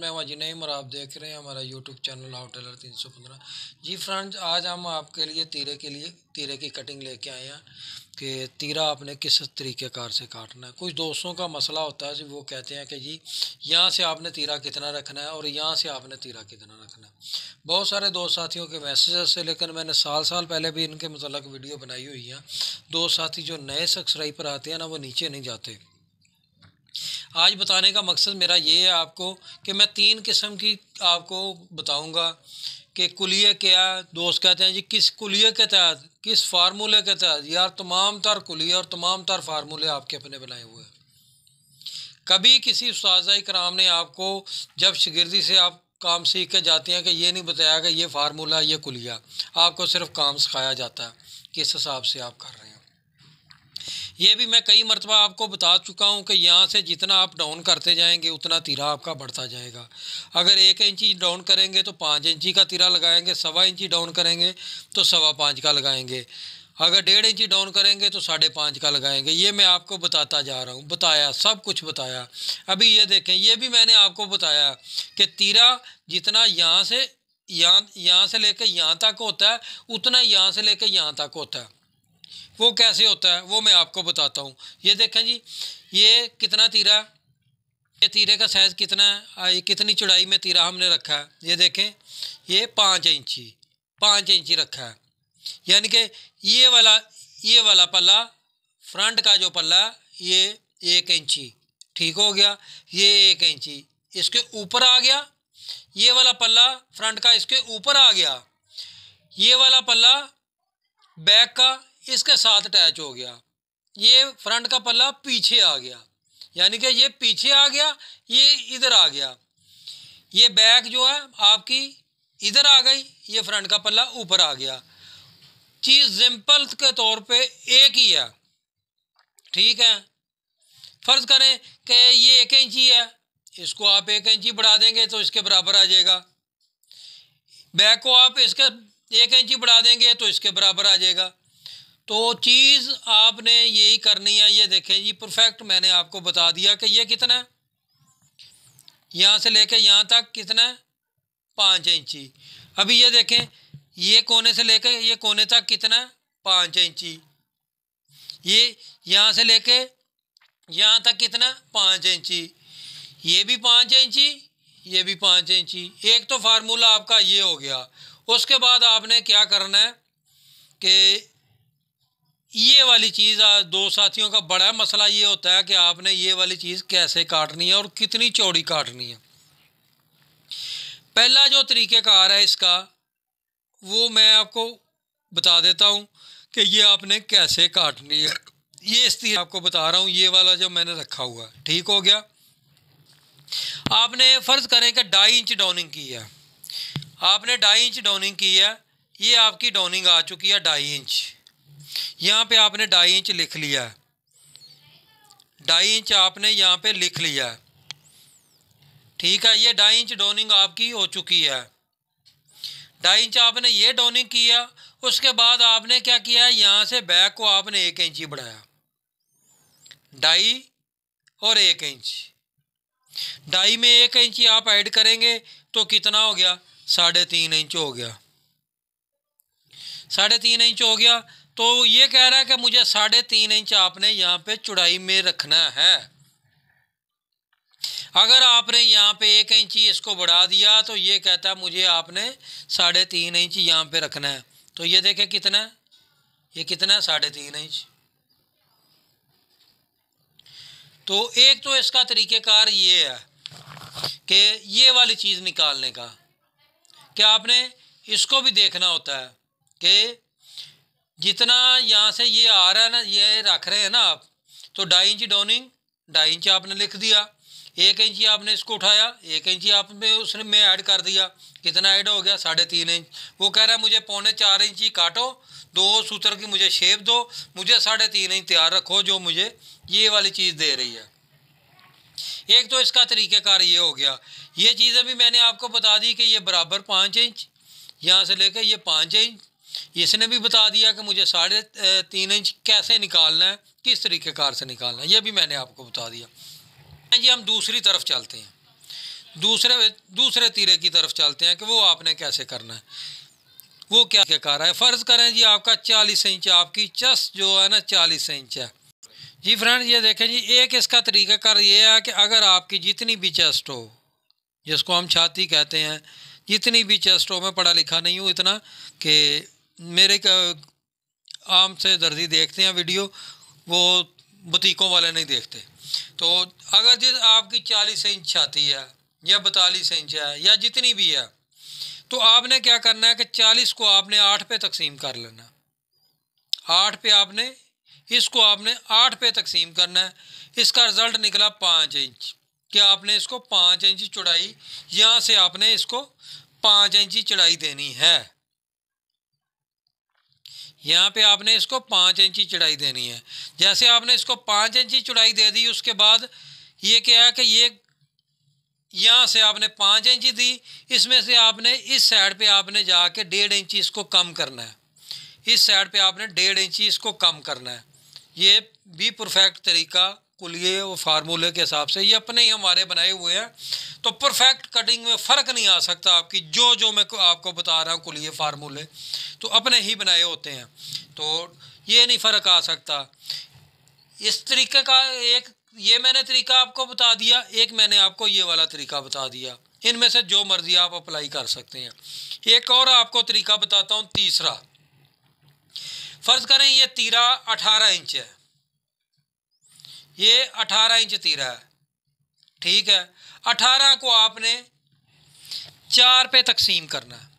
friends मैं वजी नईम और आप देख रहे हैं हमारा यूट्यूब चैनल हाउ टेलर तीन सौ पंद्रह जी फ्रेंड्स आज हम आपके लिए तीरे के लिए तीरे की कटिंग लेके आए हैं कि तीरा आपने किस तरीक़ेकार से काटना है कुछ दोस्तों का मसला होता है जी वो कहते हैं कि जी यहाँ से आपने तीरा कितना रखना है और यहाँ से आपने तीरा कितना रखना है बहुत सारे दोस्त साथियों के मैसेजेस से लेकिन मैंने साल साल पहले भी इनके मतलब वीडियो बनाई हुई है दोस्त साथी जो नए सब्सक्राइबर आते हैं ना वो नीचे नहीं जाते आज बताने का मकसद मेरा ये है आपको कि मैं तीन किस्म की आपको बताऊंगा कि कुलिया क्या दोस्त कहते हैं जी किस कुलिया के तहत किस फार्मूले के तहत यार तमाम तर कुलिया और तमाम तर फार्मूले आपके अपने बनाए हुए हैं कभी किसी उसाजा कराम ने आपको जब शगिरदी से आप काम सीख के जाते हैं कि ये नहीं बताया कि ये फार्मूला ये कुलिया आपको सिर्फ काम सिखाया जाता है किस हिसाब से आप कर रहे हैं ये भी मैं कई मरतबा आपको बता चुका हूँ कि यहाँ से जितना आप डाउन करते जाएंगे उतना तीरा आपका बढ़ता जाएगा अगर एक इंची डाउन करेंगे तो पाँच इंची का तीरा लगाएंगे सवा इंची डाउन करेंगे तो सवा पाँच का लगाएंगे अगर डेढ़ इंची डाउन करेंगे तो साढ़े पाँच का लगाएंगे ये मैं आपको बताता जा रहा हूँ बताया सब कुछ बताया अभी ये देखें ये भी मैंने आपको बताया कि तीरा जितना यहाँ से यहाँ यहाँ से लेकर यहाँ तक होता है उतना यहाँ से लेकर यहाँ तक होता है वो कैसे होता है वो मैं आपको बताता हूँ ये देखें जी ये कितना तीरा ये तीरे का साइज़ कितना है ये कितनी चौड़ाई में तीरा हमने रखा है ये देखें ये पाँच इंची पाँच इंची रखा है यानी कि ये वाला ये वाला पल्ला फ्रंट का जो पल्ला ये एक इंची ठीक हो गया ये एक इंची इसके ऊपर आ गया ये वाला पल्ला फ्रंट का इसके ऊपर आ गया ये वाला पल्ला बैक का इसके साथ अटैच हो गया ये फ्रंट का पल्ला पीछे आ गया यानी कि ये पीछे आ गया ये इधर आ गया ये बैक जो है आपकी इधर आ गई ये फ्रंट का पल्ला ऊपर आ गया चीज़ सिंपल के तौर पे एक ही है ठीक है फ़र्ज़ करें कि ये एक इंची है इसको आप एक इंची बढ़ा देंगे तो इसके बराबर आ जाएगा बैक को आप इसके एक इंची बढ़ा देंगे तो इसके बराबर आ जाएगा तो चीज़ आपने यही करनी है ये देखें जी परफेक्ट मैंने आपको बता दिया कि ये कितना है यहाँ से लेके यहाँ तक कितना है पाँच इंची अभी ये देखें ये कोने से लेके ये कोने तक कितना है पाँच इंची ये यहाँ से लेके यहाँ तक कितना पाँच इंची ये भी पाँच इंची ये भी पाँच इंची एक तो फार्मूला आपका ये हो गया उसके बाद आपने क्या करना है कि ये वाली चीज़ दो साथियों का बड़ा मसला ये होता है कि आपने ये वाली चीज़ कैसे काटनी है और कितनी चौड़ी काटनी है पहला जो तरीक़ेकार है इसका वो मैं आपको बता देता हूँ कि ये आपने कैसे काटनी है ये इस तरह आपको बता रहा हूँ ये वाला जो मैंने रखा हुआ ठीक हो गया आपने फ़र्ज़ करें कि ढाई इंच डाउनिंग की है आपने ढाई इंच डाउनिंग की है ये आपकी डाउनिंग आ चुकी है ढाई इंच यहाँ पे आपने ढाई इंच लिख लिया है ढाई इंच आपने यहाँ पे लिख लिया है ठीक है ये ढाई इंच डोनिंग आपकी हो चुकी है ढाई इंच आपने ये डोनिंग किया उसके बाद आपने क्या किया यहाँ से बैक को आपने एक इंच ही बढ़ाया ढाई और एक इंच ढाई में एक इंच ही आप ऐड करेंगे तो कितना हो गया साढ़े तीन इंच हो गया साढ़े तीन इंच हो गया तो ये कह रहा है कि मुझे साढ़े तीन इंच आपने यहाँ पे चौड़ाई में रखना है अगर आपने यहाँ पे एक इंच इसको बढ़ा दिया तो ये कहता है मुझे आपने साढ़े तीन इंच यहाँ पे रखना है तो ये देखे कितना है ये कितना है साढ़े तीन इंच तो एक तो इसका तरीक़ेकार ये है कि ये वाली चीज़ निकालने का कि आपने इसको भी देखना होता है कि जितना यहाँ से ये आ रहा है ना ये रख रहे हैं ना आप तो ढाई इंची डाउनिंग ढाई इंची आपने लिख दिया एक इंची आपने इसको उठाया एक इंची आपने उसने में ऐड कर दिया कितना ऐड हो गया साढ़े तीन इंच वो कह रहा है मुझे पौने चार इंची काटो दो सूत्र की मुझे शेप दो मुझे साढ़े तीन इंच तैयार रखो जो मुझे ये वाली चीज़ दे रही है एक तो इसका तरीक़ेकार ये हो गया ये चीज़ें भी मैंने आपको बता दी कि ये बराबर पाँच इंच यहाँ से लेकर ये पाँच इंच इसने भी बता दिया कि मुझे साढ़े तीन इंच कैसे निकालना है किस तरीक़ेकार से निकालना है यह भी मैंने आपको बता दिया हाँ जी हम दूसरी तरफ चलते हैं दूसरे दूसरे तीरे की तरफ चलते हैं कि वो आपने कैसे करना है वो क्या क्या कर रहा है फ़र्ज़ करें जी आपका चालीस इंच आपकी चस जो है ना चालीस इंच है जी फ्रेंड ये देखें जी एक इसका तरीका कर ये है कि अगर आपकी जितनी भी चेस्ट हो जिसको हम छाती कहते हैं जितनी भी चेस्ट हो मैं पढ़ा लिखा नहीं हूँ इतना कि मेरे आम से दर्जी देखते हैं वीडियो वो बुतीकों वाले नहीं देखते तो अगर जिस आपकी चालीस इंच छाती है या बतालीस इंच है या जितनी भी है तो आपने क्या करना है कि चालीस को आपने आठ पे तकसीम कर लेना आठ पे आपने इसको आपने आठ पे तकसीम करना है इसका रिज़ल्ट निकला पाँच इंच कि आपने इसको पाँच इंच चौड़ाई यहाँ से आपने इसको पाँच इंची चौड़ाई देनी है यहाँ पे आपने इसको पाँच इंची चढ़ाई देनी है जैसे आपने इसको पाँच इंची चढ़ाई दे दी उसके बाद ये क्या है कि ये यहाँ से आपने पाँच इंची दी इसमें से आपने इस साइड पे आपने जाके डेढ़ इंची इसको कम करना है इस साइड पे आपने डेढ़ इंची इसको कम करना है ये भी परफेक्ट तरीका कुलिए वो फार्मूले के हिसाब से ये अपने ही हमारे बनाए हुए हैं तो परफेक्ट कटिंग में फ़र्क नहीं आ सकता आपकी जो जो मैं आपको बता रहा हूँ कुलिए फार्मूले तो अपने ही बनाए होते हैं तो ये नहीं फ़र्क आ सकता इस तरीके का एक ये मैंने तरीका आपको बता दिया एक मैंने आपको ये वाला तरीका बता दिया इनमें से जो मर्ज़ी आप अप्लाई कर सकते हैं एक और आपको तरीका बताता हूँ तीसरा फ़र्ज़ करें ये तीरा अठारह इंच है ये अठारह इंच तीरा है ठीक है अठारह को आपने चार पे तकसीम करना है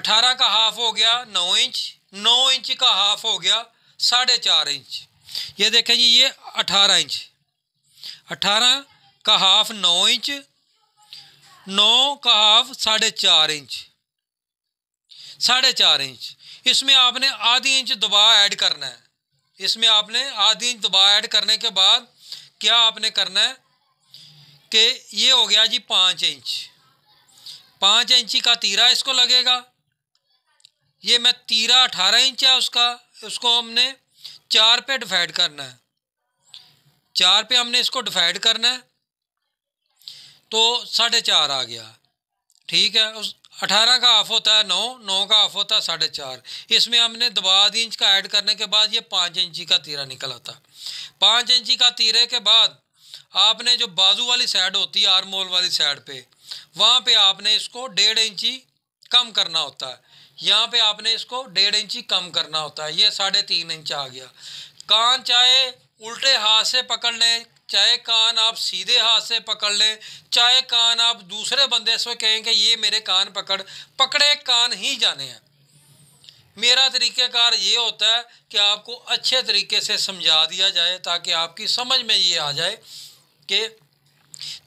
अठारह का हाफ हो गया नौ इंच नौ इंच का हाफ हो गया साढ़े चार इंच ये देखें जी ये अठारह इंच अठारह का हाफ नौ इंच नौ का हाफ साढ़े चार इंच साढ़े चार इंच इसमें आपने आधी इंच दबा ऐड करना है इसमें आपने आधी इंच दोबारा ऐड करने के बाद क्या आपने करना है कि ये हो गया जी पाँच इंच पाँच इंची का तीरा इसको लगेगा ये मैं तीरा अठारह इंच है उसका उसको हमने चार पे डिवाइड करना है चार पे हमने इसको डिवाइड करना है तो साढ़े चार आ गया ठीक है उस अठारह का हाफ होता है नौ नौ का हाफ होता है साढ़े चार इसमें हमने दबा इंच का ऐड करने के बाद ये पाँच इंची का तीरा निकल आता पाँच इंची का तीरे के बाद आपने जो बाजू वाली साइड होती है आरमोल वाली साइड पे वहाँ पे आपने इसको डेढ़ इंची कम करना होता है यहाँ पे आपने इसको डेढ़ इंची कम करना होता है ये साढ़े तीन इंच आ गया कान चाहे उल्टे हाथ से पकड़ने चाहे कान आप सीधे हाथ से पकड़ लें चाहे कान आप दूसरे बंदे से कहें कि ये मेरे कान पकड़ पकड़े कान ही जाने हैं मेरा तरीक़ेकार ये होता है कि आपको अच्छे तरीके से समझा दिया जाए ताकि आपकी समझ में ये आ जाए कि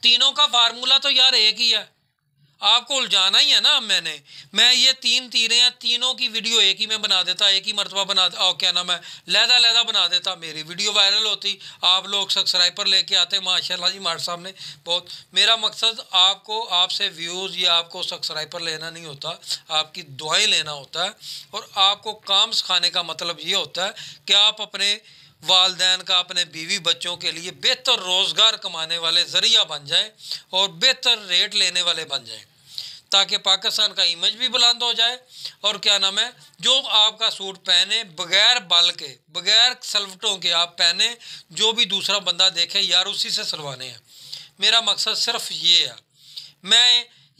तीनों का फार्मूला तो यार एक ही है आपको उलझाना ही है ना मैंने मैं ये तीन तीरें हैं तीनों की वीडियो एक ही में बना देता एक ही मरतबा बना और क्या नाम है लहदा लहदा बना देता मेरी वीडियो वायरल होती आप लोग सब्सक्राइबर लेके आते माशाल्लाह जी हमारे सामने बहुत मेरा मकसद आपको आपसे व्यूज़ या आपको सब्सक्राइबर लेना नहीं होता आपकी दुआएँ लेना होता है और आपको काम सिखाने का मतलब ये होता है कि आप अपने वालदेन का अपने बीवी बच्चों के लिए बेहतर रोज़गार कमाने वाले ज़रिया बन जाएं और बेहतर रेट लेने वाले बन जाएं ताकि पाकिस्तान का इमेज भी बुलंद हो जाए और क्या नाम है जो आपका सूट पहने बगैर बल के बगैर सलवटों के आप पहने जो भी दूसरा बंदा देखे यार उसी से सलवाने हैं मेरा मकसद सिर्फ ये है मैं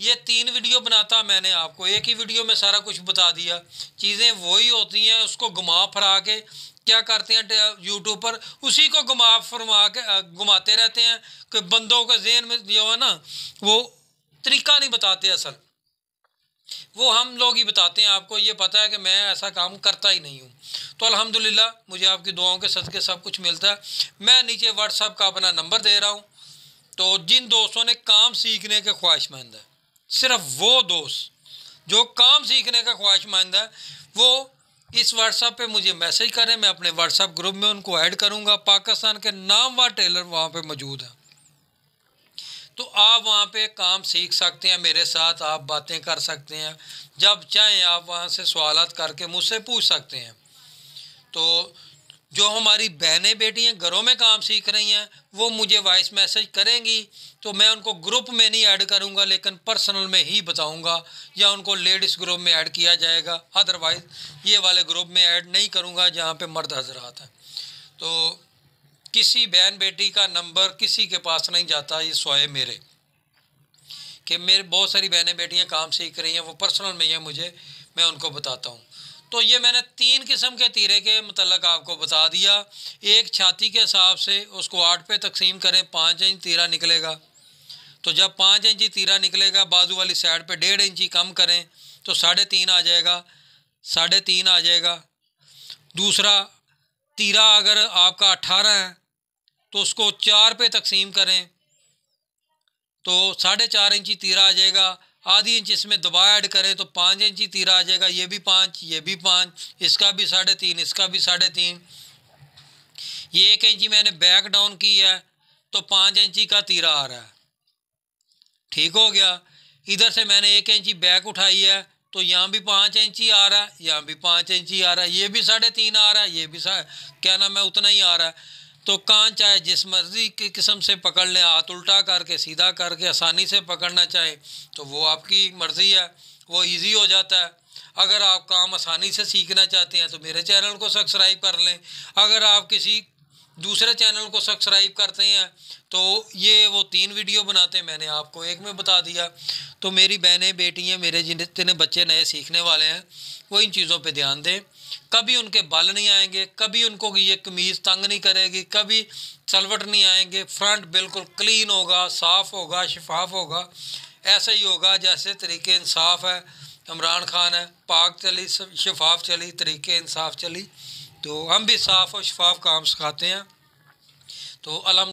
ये तीन वीडियो बनाता मैंने आपको एक ही वीडियो में सारा कुछ बता दिया चीज़ें वही होती हैं उसको घुमा फरा के क्या करते हैं यूट्यूब पर उसी को घुमा फरमा के घुमाते रहते हैं कि बंदों के जेहन में जो है ना वो तरीका नहीं बताते असल वो हम लोग ही बताते हैं आपको ये पता है कि मैं ऐसा काम करता ही नहीं हूँ तो अल्हम्दुलिल्लाह मुझे आपकी दुआओं के सदके सब कुछ मिलता है मैं नीचे व्हाट्सअप का अपना नंबर दे रहा हूँ तो जिन दोस्तों ने काम सीखने के ख्वाहिशमंद है सिर्फ वो दोस्त जो काम सीखने का ख्वाहिशमंद है वो इस व्हाट्सअप पे मुझे मैसेज करें मैं अपने व्हाट्सअप ग्रुप में उनको ऐड करूँगा पाकिस्तान के नाम व टेलर वहाँ पर मौजूद है तो आप वहाँ पे काम सीख सकते हैं मेरे साथ आप बातें कर सकते हैं जब चाहें आप वहाँ से सवाल करके मुझसे पूछ सकते हैं तो जो हमारी बहनें बेटी हैं घरों में काम सीख रही हैं वो मुझे वॉइस मैसेज करेंगी तो मैं उनको ग्रुप में नहीं ऐड करूंगा लेकिन पर्सनल में ही बताऊंगा या उनको लेडीज़ ग्रुप में ऐड किया जाएगा अदरवाइज़ ये वाले ग्रुप में ऐड नहीं करूंगा जहाँ पे मर्द हजरात हैं तो किसी बहन बेटी का नंबर किसी के पास नहीं जाता ये सोए मेरे कि मेरे बहुत सारी बहनें बेटियां काम सीख रही हैं वो पर्सनल में है मुझे मैं उनको बताता हूँ तो ये मैंने तीन किस्म के तीरे के मतलब आपको बता दिया एक छाती के हिसाब से उसको आठ पे तकसीम करें पाँच इंच तीरा निकलेगा तो जब पाँच इंची तीरा निकलेगा बाजू वाली साइड पे डेढ़ इंची कम करें तो साढ़े तीन आ जाएगा साढ़े तीन आ जाएगा दूसरा तीरा अगर आपका अट्ठारह है तो उसको चार पे तकसीम करें तो साढ़े चार इंची तीरा आ जाएगा आधी इंच इसमें दबा ऐड करें तो पाँच इंची तीरा आ जाएगा ये भी पाँच ये भी पाँच इसका भी साढ़े तीन इसका भी साढ़े तीन ये एक इंची मैंने बैक डाउन की है तो पाँच इंची का तीरा आ रहा है ठीक हो गया इधर से मैंने एक इंची बैक उठाई है तो यहाँ भी पाँच इंची आ रहा है यहाँ भी पाँच इंची आ रहा है ये भी साढ़े तीन आ रहा है ये भी क्या नाम है उतना ही आ रहा है तो कान चाहे जिस मर्जी की किस्म से पकड़ लें हाथ उल्टा करके सीधा करके आसानी से पकड़ना चाहे तो वो आपकी मर्ज़ी है वो इजी हो जाता है अगर आप काम आसानी से सीखना चाहते हैं तो मेरे चैनल को सब्सक्राइब कर लें अगर आप किसी दूसरे चैनल को सब्सक्राइब करते हैं तो ये वो तीन वीडियो बनाते हैं मैंने आपको एक में बता दिया तो मेरी बहनें बेटियाँ मेरे जितने बच्चे नए सीखने वाले हैं वो इन चीज़ों पे ध्यान दें कभी उनके बाल नहीं आएंगे कभी उनको ये कमीज़ तंग नहीं करेगी कभी सलवट नहीं आएंगे फ्रंट बिल्कुल क्लीन होगा साफ़ होगा शफाफ होगा ऐसा ही होगा जैसे तरीके इंसाफ है इमरान खान है पाक चली शफाफ चली तरीके इंसाफ चली तो हम भी साफ़ और शफाफ काम सिखाते हैं तो अलहमद